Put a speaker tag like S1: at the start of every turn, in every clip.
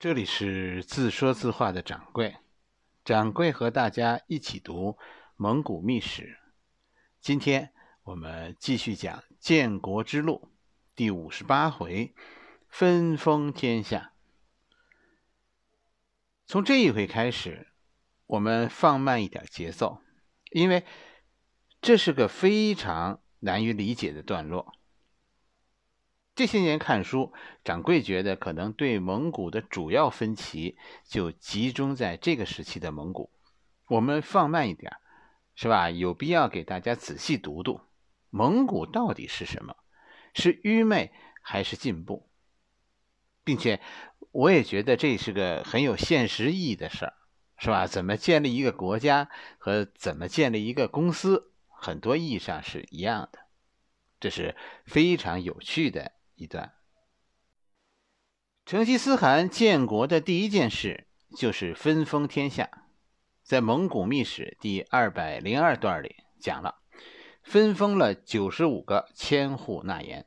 S1: 这里是自说自话的掌柜，掌柜和大家一起读《蒙古秘史》。今天我们继续讲《建国之路》第五十八回“分封天下”。从这一回开始，我们放慢一点节奏，因为这是个非常难于理解的段落。这些年看书，掌柜觉得可能对蒙古的主要分歧就集中在这个时期的蒙古。我们放慢一点，是吧？有必要给大家仔细读读蒙古到底是什么，是愚昧还是进步？并且我也觉得这是个很有现实意义的事儿，是吧？怎么建立一个国家和怎么建立一个公司，很多意义上是一样的，这是非常有趣的。一段。成吉思汗建国的第一件事就是分封天下，在《蒙古秘史》第二百零二段里讲了，分封了九十五个千户纳言。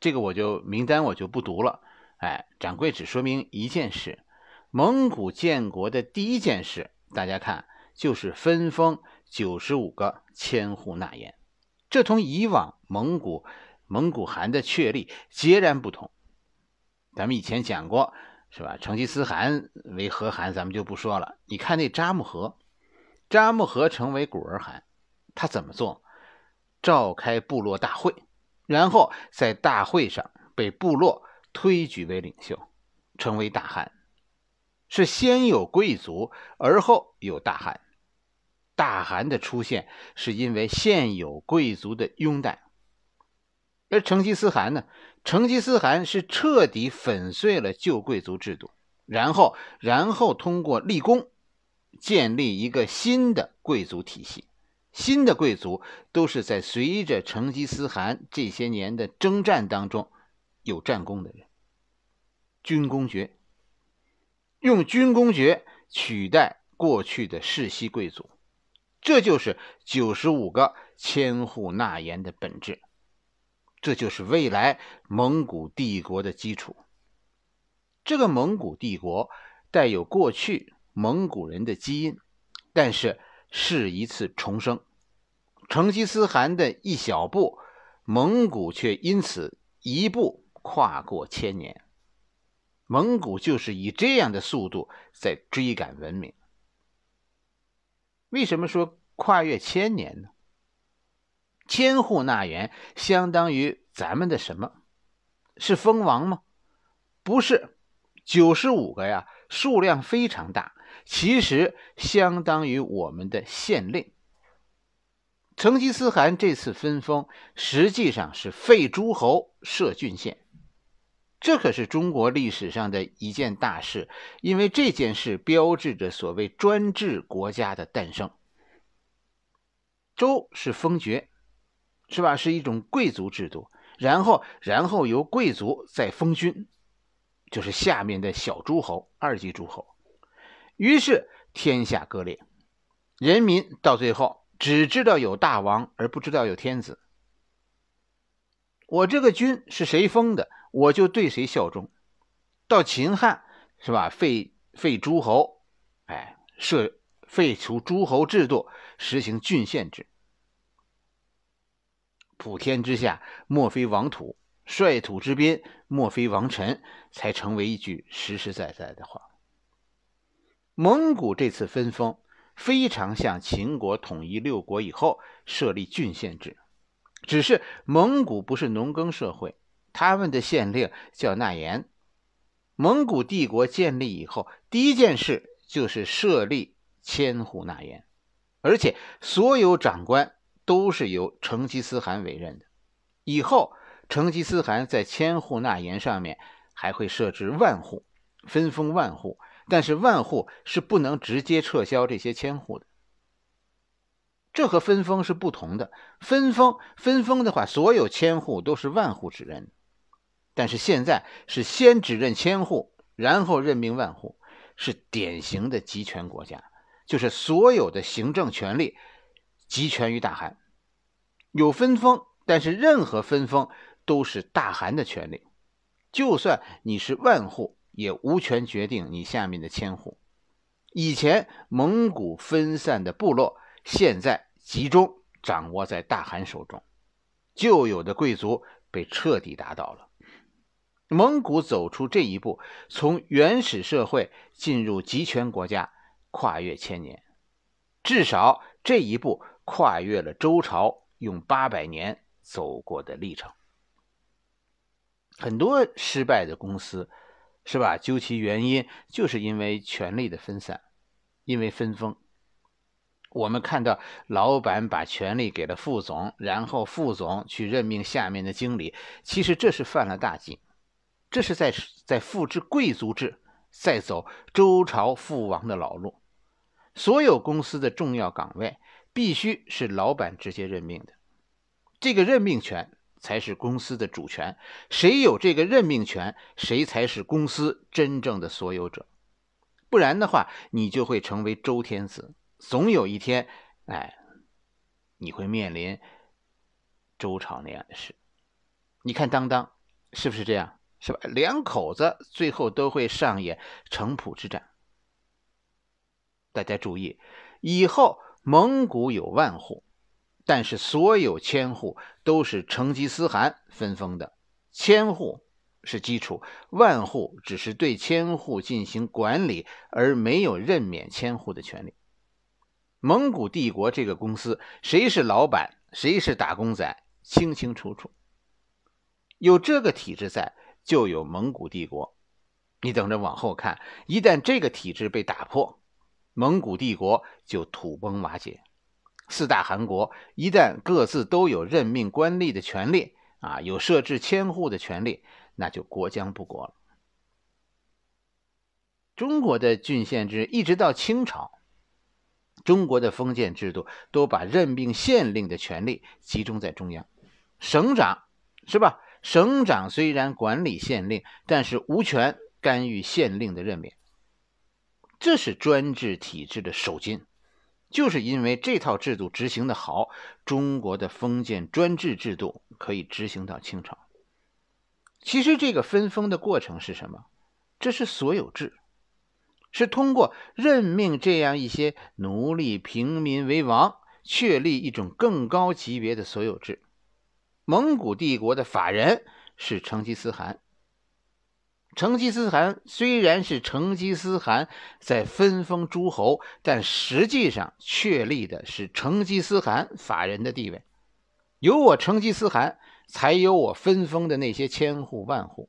S1: 这个我就名单我就不读了，哎，掌柜只说明一件事：蒙古建国的第一件事，大家看就是分封九十五个千户纳言。这同以往蒙古。蒙古汗的确立截然不同。咱们以前讲过，是吧？成吉思汗为和汗，咱们就不说了。你看那扎木合，扎木合成为古尔汗，他怎么做？召开部落大会，然后在大会上被部落推举为领袖，成为大汗。是先有贵族，而后有大汗。大汗的出现是因为现有贵族的拥戴。而成吉思汗呢？成吉思汗是彻底粉碎了旧贵族制度，然后，然后通过立功建立一个新的贵族体系。新的贵族都是在随着成吉思汗这些年的征战当中有战功的人，军功爵。用军功爵取代过去的世袭贵族，这就是九十五个千户纳言的本质。这就是未来蒙古帝国的基础。这个蒙古帝国带有过去蒙古人的基因，但是是一次重生。成吉思汗的一小步，蒙古却因此一步跨过千年。蒙古就是以这样的速度在追赶文明。为什么说跨越千年呢？千户纳员相当于咱们的什么？是封王吗？不是，九十五个呀，数量非常大。其实相当于我们的县令。成吉思汗这次分封实际上是废诸侯设郡县，这可是中国历史上的一件大事，因为这件事标志着所谓专制国家的诞生。周是封爵。是吧？是一种贵族制度，然后，然后由贵族再封君，就是下面的小诸侯，二级诸侯。于是天下割裂，人民到最后只知道有大王，而不知道有天子。我这个君是谁封的，我就对谁效忠。到秦汉，是吧？废废诸侯，哎，设废除诸侯制度，实行郡县制。普天之下，莫非王土；率土之滨，莫非王臣，才成为一句实实在在的话。蒙古这次分封非常像秦国统一六国以后设立郡县制，只是蒙古不是农耕社会，他们的县令叫纳言。蒙古帝国建立以后，第一件事就是设立千户纳言，而且所有长官。都是由成吉思汗委任的。以后，成吉思汗在千户纳言上面还会设置万户，分封万户，但是万户是不能直接撤销这些千户的。这和分封是不同的。分封分封的话，所有千户都是万户指认的，但是现在是先指认千户，然后任命万户，是典型的集权国家，就是所有的行政权力集权于大汗。有分封，但是任何分封都是大汗的权利。就算你是万户，也无权决定你下面的千户。以前蒙古分散的部落，现在集中掌握在大汗手中。旧有的贵族被彻底打倒了。蒙古走出这一步，从原始社会进入集权国家，跨越千年，至少这一步跨越了周朝。用八百年走过的历程，很多失败的公司，是吧？究其原因，就是因为权力的分散，因为分封。我们看到，老板把权力给了副总，然后副总去任命下面的经理，其实这是犯了大忌，这是在在复制贵族制，在走周朝父王的老路。所有公司的重要岗位。必须是老板直接任命的，这个任命权才是公司的主权。谁有这个任命权，谁才是公司真正的所有者。不然的话，你就会成为周天子，总有一天，哎，你会面临周朝那样的事。你看，当当是不是这样？是吧？两口子最后都会上演城濮之战。大家注意，以后。蒙古有万户，但是所有千户都是成吉思汗分封的。千户是基础，万户只是对千户进行管理，而没有任免千户的权利。蒙古帝国这个公司，谁是老板，谁是打工仔，清清楚楚。有这个体制在，就有蒙古帝国。你等着往后看，一旦这个体制被打破。蒙古帝国就土崩瓦解，四大汗国一旦各自都有任命官吏的权利啊，有设置千户的权利，那就国将不国了。中国的郡县制一直到清朝，中国的封建制度都把任命县令的权利集中在中央，省长是吧？省长虽然管理县令，但是无权干预县令的任免。这是专制体制的首金，就是因为这套制度执行的好，中国的封建专制制度可以执行到清朝。其实这个分封的过程是什么？这是所有制，是通过任命这样一些奴隶平民为王，确立一种更高级别的所有制。蒙古帝国的法人是成吉思汗。成吉思汗虽然是成吉思汗在分封诸侯，但实际上确立的是成吉思汗法人的地位。有我成吉思汗，才有我分封的那些千户、万户，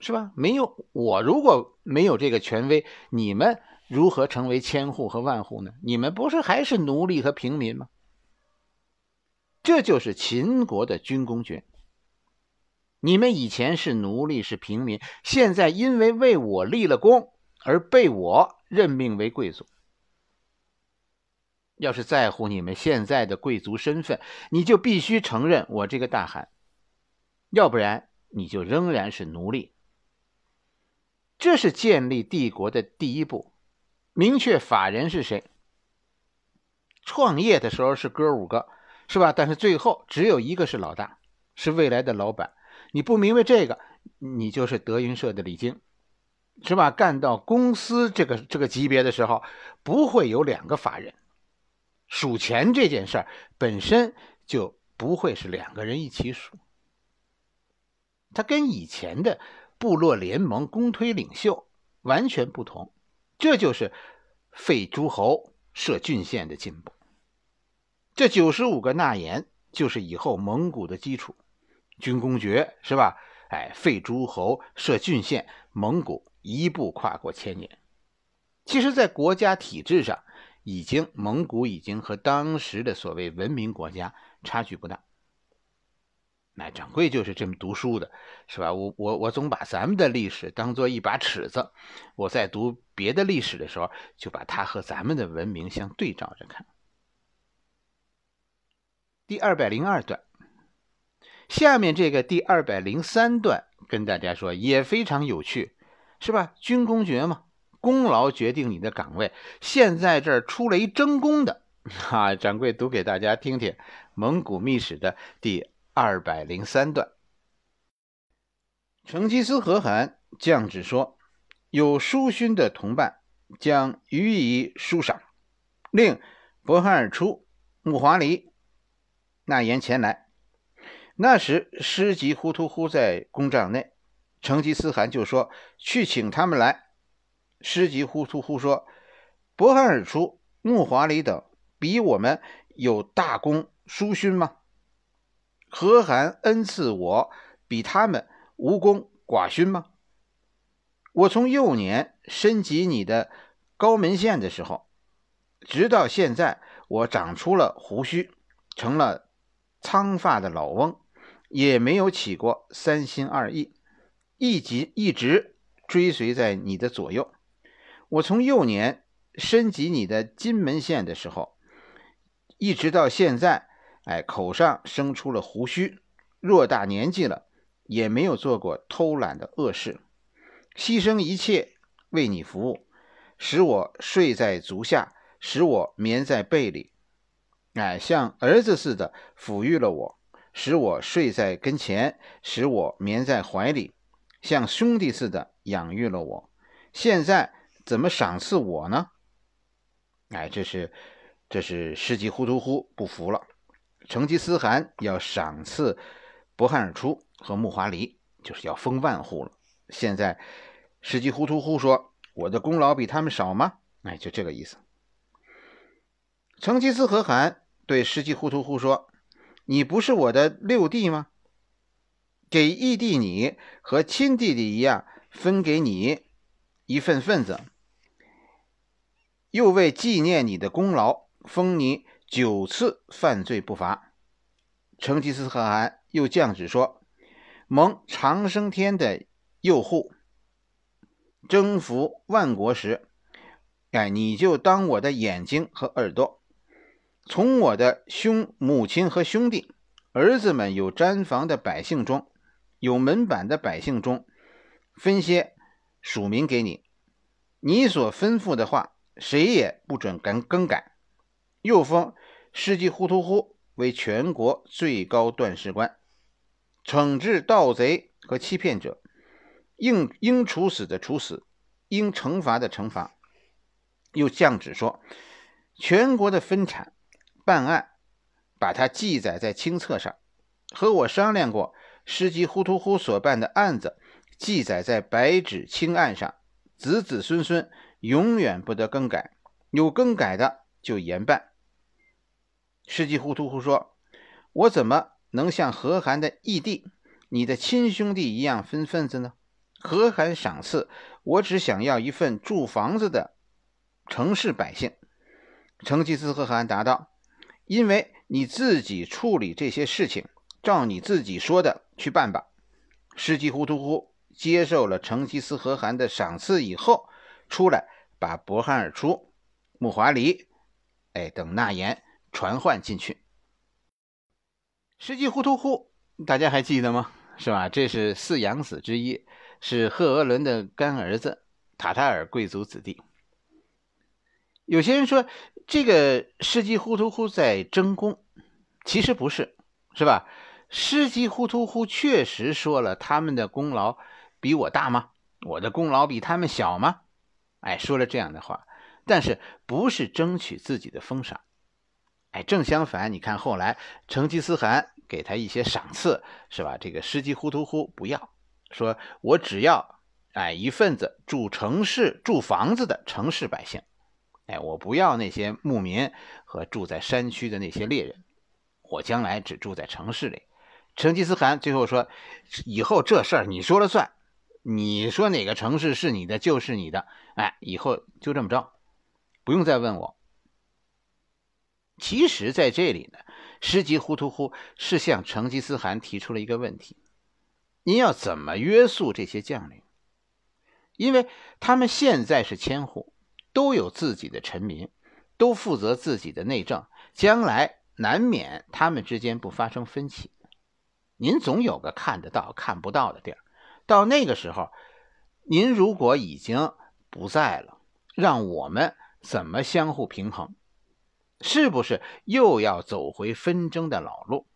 S1: 是吧？没有我，如果没有这个权威，你们如何成为千户和万户呢？你们不是还是奴隶和平民吗？这就是秦国的军功爵。你们以前是奴隶，是平民，现在因为为我立了功而被我任命为贵族。要是在乎你们现在的贵族身份，你就必须承认我这个大汗，要不然你就仍然是奴隶。这是建立帝国的第一步，明确法人是谁。创业的时候是哥五个，是吧？但是最后只有一个是老大，是未来的老板。你不明白这个，你就是德云社的李菁，是吧？干到公司这个这个级别的时候，不会有两个法人，数钱这件事儿本身就不会是两个人一起数。他跟以前的部落联盟公推领袖完全不同，这就是废诸侯设郡县的进步。这九十五个纳言就是以后蒙古的基础。军功爵是吧？哎，废诸侯，设郡县，蒙古一步跨过千年。其实，在国家体制上，已经蒙古已经和当时的所谓文明国家差距不大。那掌柜就是这么读书的，是吧？我我我总把咱们的历史当做一把尺子，我在读别的历史的时候，就把它和咱们的文明相对照着看。第二百零二段。下面这个第二百零三段跟大家说也非常有趣，是吧？军功爵嘛，功劳决定你的岗位。现在这儿出了一征功的，哈，掌柜读给大家听听《蒙古秘史》的第二百零三段。成吉思汗降旨说：“有书勋的同伴，将予以书赏。令博汗尔出木华黎纳言前来。”那时，师吉忽突忽在公帐内，成吉思汗就说：“去请他们来。”师吉忽突忽说：“博汗尔出、木华里等比我们有大功殊勋吗？和汗恩赐我比他们无功寡勋吗？我从幼年身及你的高门县的时候，直到现在，我长出了胡须，成了苍发的老翁。”也没有起过三心二意，一直一直追随在你的左右。我从幼年身及你的金门县的时候，一直到现在，哎，口上生出了胡须，偌大年纪了，也没有做过偷懒的恶事，牺牲一切为你服务，使我睡在足下，使我眠在背里，哎，像儿子似的抚育了我。使我睡在跟前，使我眠在怀里，像兄弟似的养育了我。现在怎么赏赐我呢？哎，这是，这是世纪忽图忽不服了。成吉思汗要赏赐博汗尔出和木华黎，就是要封万户了。现在世纪忽图忽说我的功劳比他们少吗？哎，就这个意思。成吉思汗对世纪忽图忽说。你不是我的六弟吗？给异弟你和亲弟弟一样分给你一份份子，又为纪念你的功劳，封你九次犯罪不罚。成吉思汗又降旨说：蒙长生天的佑护，征服万国时，哎，你就当我的眼睛和耳朵。从我的兄母亲和兄弟、儿子们有毡房的百姓中，有门板的百姓中，分些署名给你。你所吩咐的话，谁也不准更更改。又封世纪呼图呼为全国最高断事官，惩治盗贼和欺骗者，应应处死的处死，应惩罚的惩罚。又降旨说，全国的分产。办案，把它记载在清册上，和我商量过。师吉呼图呼所办的案子，记载在白纸清案上，子子孙孙永远不得更改。有更改的就严办。师纪呼图呼说：“我怎么能像和汗的义弟、你的亲兄弟一样分份子呢？”和汗赏赐我，只想要一份住房子的城市百姓。成吉思汗答道。因为你自己处理这些事情，照你自己说的去办吧。世纪忽突忽接受了成吉思汗的赏赐以后，出来把博汗尔出、木华黎、哎等纳言传唤进去。世纪忽突忽，大家还记得吗？是吧？这是四养子之一，是赫额伦的干儿子，塔塔尔贵族子弟。有些人说，这个失吉忽突忽在争功，其实不是，是吧？失吉忽突忽确实说了，他们的功劳比我大吗？我的功劳比他们小吗？哎，说了这样的话，但是不是争取自己的封赏？哎，正相反，你看后来成吉思汗给他一些赏赐，是吧？这个失吉忽突忽不要，说我只要哎一份子住城市、住房子的城市百姓。哎，我不要那些牧民和住在山区的那些猎人，我将来只住在城市里。成吉思汗最后说：“以后这事儿你说了算，你说哪个城市是你的就是你的。哎，以后就这么着，不用再问我。”其实，在这里呢，十吉呼图呼是向成吉思汗提出了一个问题：您要怎么约束这些将领？因为他们现在是千户。都有自己的臣民，都负责自己的内政，将来难免他们之间不发生分歧。您总有个看得到、看不到的地儿。到那个时候，您如果已经不在了，让我们怎么相互平衡？是不是又要走回纷争的老路？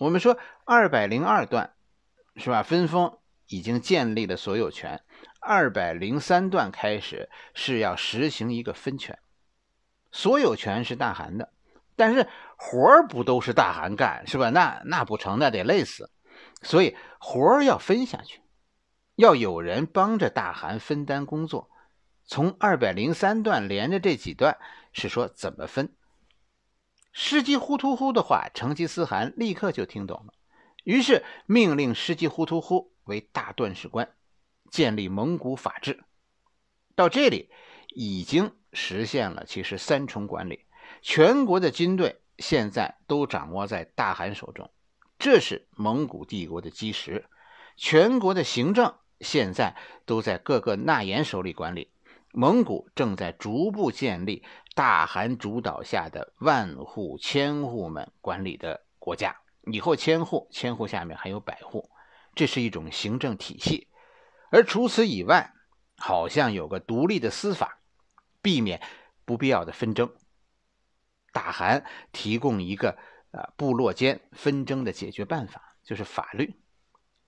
S1: 我们说二百零二段，是吧？分封已经建立了所有权。二百零三段开始是要实行一个分权，所有权是大汗的，但是活儿不都是大汗干是吧？那那不成，那得累死，所以活儿要分下去，要有人帮着大汗分担工作。从二百零三段连着这几段是说怎么分。司机呼突呼的话，成吉思汗立刻就听懂了，于是命令师吉忽突忽为大段事官。建立蒙古法制，到这里已经实现了其实三重管理，全国的军队现在都掌握在大汗手中，这是蒙古帝国的基石。全国的行政现在都在各个纳言手里管理，蒙古正在逐步建立大汗主导下的万户、千户们管理的国家。以后千户、千户下面还有百户，这是一种行政体系。而除此以外，好像有个独立的司法，避免不必要的纷争。大汗提供一个啊部落间纷争的解决办法，就是法律，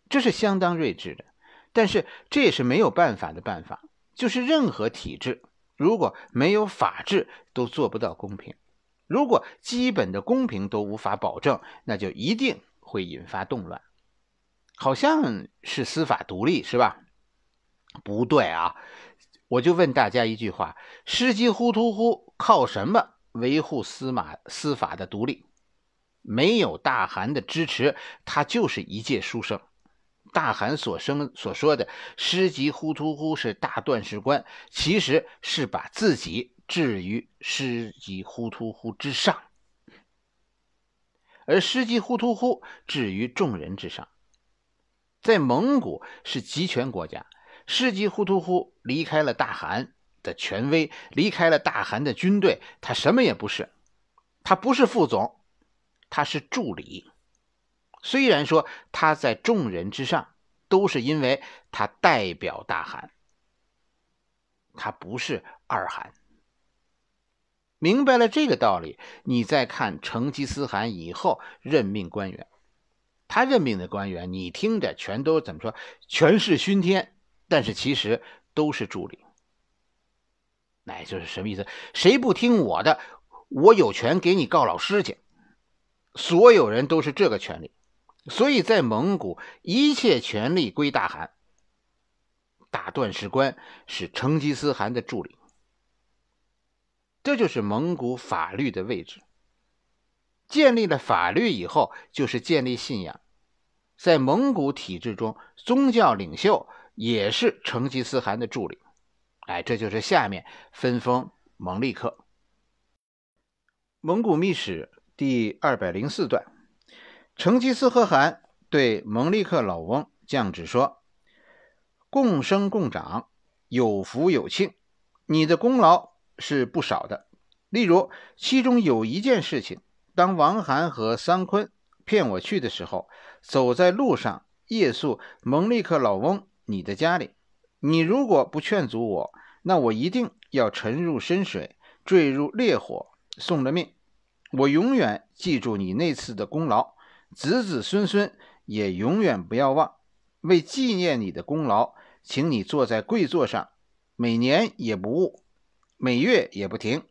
S1: 这是相当睿智的。但是这也是没有办法的办法，就是任何体制如果没有法治，都做不到公平。如果基本的公平都无法保证，那就一定会引发动乱。好像是司法独立，是吧？不对啊！我就问大家一句话：失吉忽突忽靠什么维护司马司法的独立？没有大汗的支持，他就是一介书生。大汗所生所说的失吉忽突忽是大段士官，其实是把自己置于失吉忽突忽之上，而失吉忽图忽置于众人之上。在蒙古是集权国家。世吉呼突呼离开了大汗的权威，离开了大汗的军队，他什么也不是，他不是副总，他是助理。虽然说他在众人之上，都是因为他代表大汗。他不是二汗。明白了这个道理，你再看成吉思汗以后任命官员，他任命的官员，你听着全都怎么说？权势熏天。但是其实都是助理，哎，就是什么意思？谁不听我的，我有权给你告老师去。所有人都是这个权利，所以在蒙古，一切权力归大汗。打断石棺是成吉思汗的助理，这就是蒙古法律的位置。建立了法律以后，就是建立信仰。在蒙古体制中，宗教领袖。也是成吉思汗的助理，哎，这就是下面分封蒙利克。《蒙古秘史》第二百零四段，成吉思汗对蒙利克老翁降旨说：“共生共长，有福有庆，你的功劳是不少的。例如，其中有一件事情，当王涵和桑坤骗我去的时候，走在路上，夜宿蒙利克老翁。”你的家里，你如果不劝阻我，那我一定要沉入深水，坠入烈火，送了命。我永远记住你那次的功劳，子子孙孙也永远不要忘。为纪念你的功劳，请你坐在贵座上，每年也不误，每月也不停，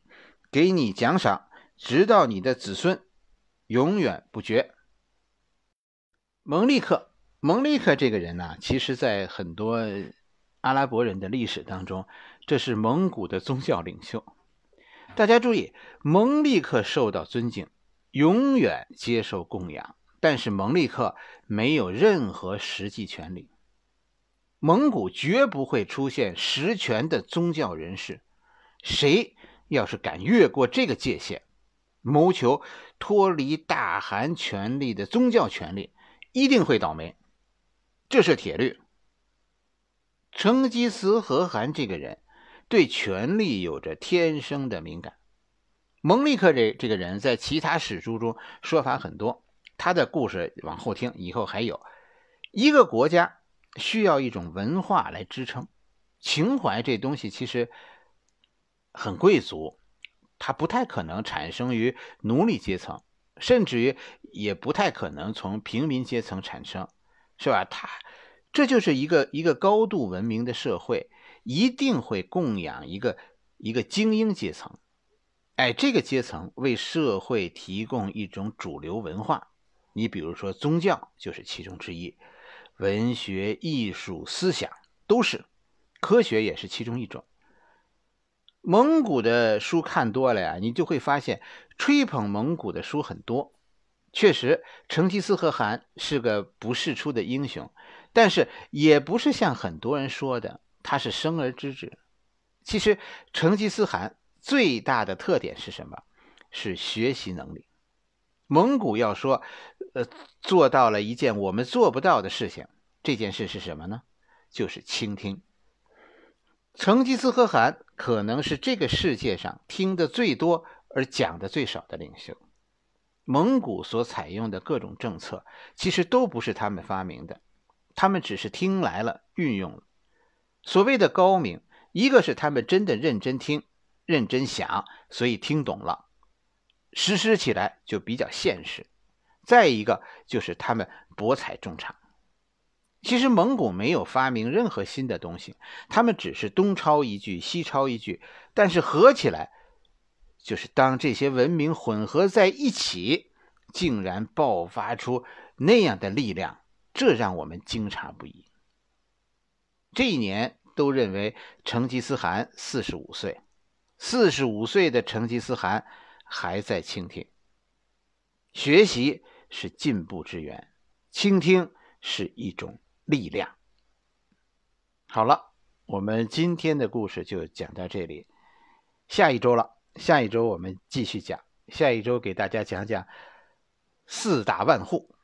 S1: 给你奖赏，直到你的子孙永远不绝。蒙利克。蒙利克这个人呢，其实，在很多阿拉伯人的历史当中，这是蒙古的宗教领袖。大家注意，蒙利克受到尊敬，永远接受供养，但是蒙利克没有任何实际权利。蒙古绝不会出现实权的宗教人士，谁要是敢越过这个界限，谋求脱离大汗权力的宗教权利，一定会倒霉。这是铁律。成吉思汗这个人对权力有着天生的敏感。蒙利克这这个人在其他史书中说法很多，他的故事往后听以后还有。一个国家需要一种文化来支撑，情怀这东西其实很贵族，它不太可能产生于奴隶阶层，甚至于也不太可能从平民阶层产生。是吧？他这就是一个一个高度文明的社会，一定会供养一个一个精英阶层。哎，这个阶层为社会提供一种主流文化。你比如说，宗教就是其中之一，文学、艺术、思想都是，科学也是其中一种。蒙古的书看多了呀，你就会发现吹捧蒙古的书很多。确实，成吉思汗是个不世出的英雄，但是也不是像很多人说的他是生而知之。其实，成吉思汗最大的特点是什么？是学习能力。蒙古要说，呃，做到了一件我们做不到的事情。这件事是什么呢？就是倾听。成吉思汗可能是这个世界上听得最多而讲的最少的领袖。蒙古所采用的各种政策，其实都不是他们发明的，他们只是听来了运用了。所谓的高明，一个是他们真的认真听、认真想，所以听懂了，实施起来就比较现实；再一个就是他们博采众长。其实蒙古没有发明任何新的东西，他们只是东抄一句、西抄一句，但是合起来。就是当这些文明混合在一起，竟然爆发出那样的力量，这让我们惊诧不已。这一年都认为成吉思汗四十五岁，四十五岁的成吉思汗还在倾听。学习是进步之源，倾听是一种力量。好了，我们今天的故事就讲到这里，下一周了。下一周我们继续讲，下一周给大家讲讲四大万户。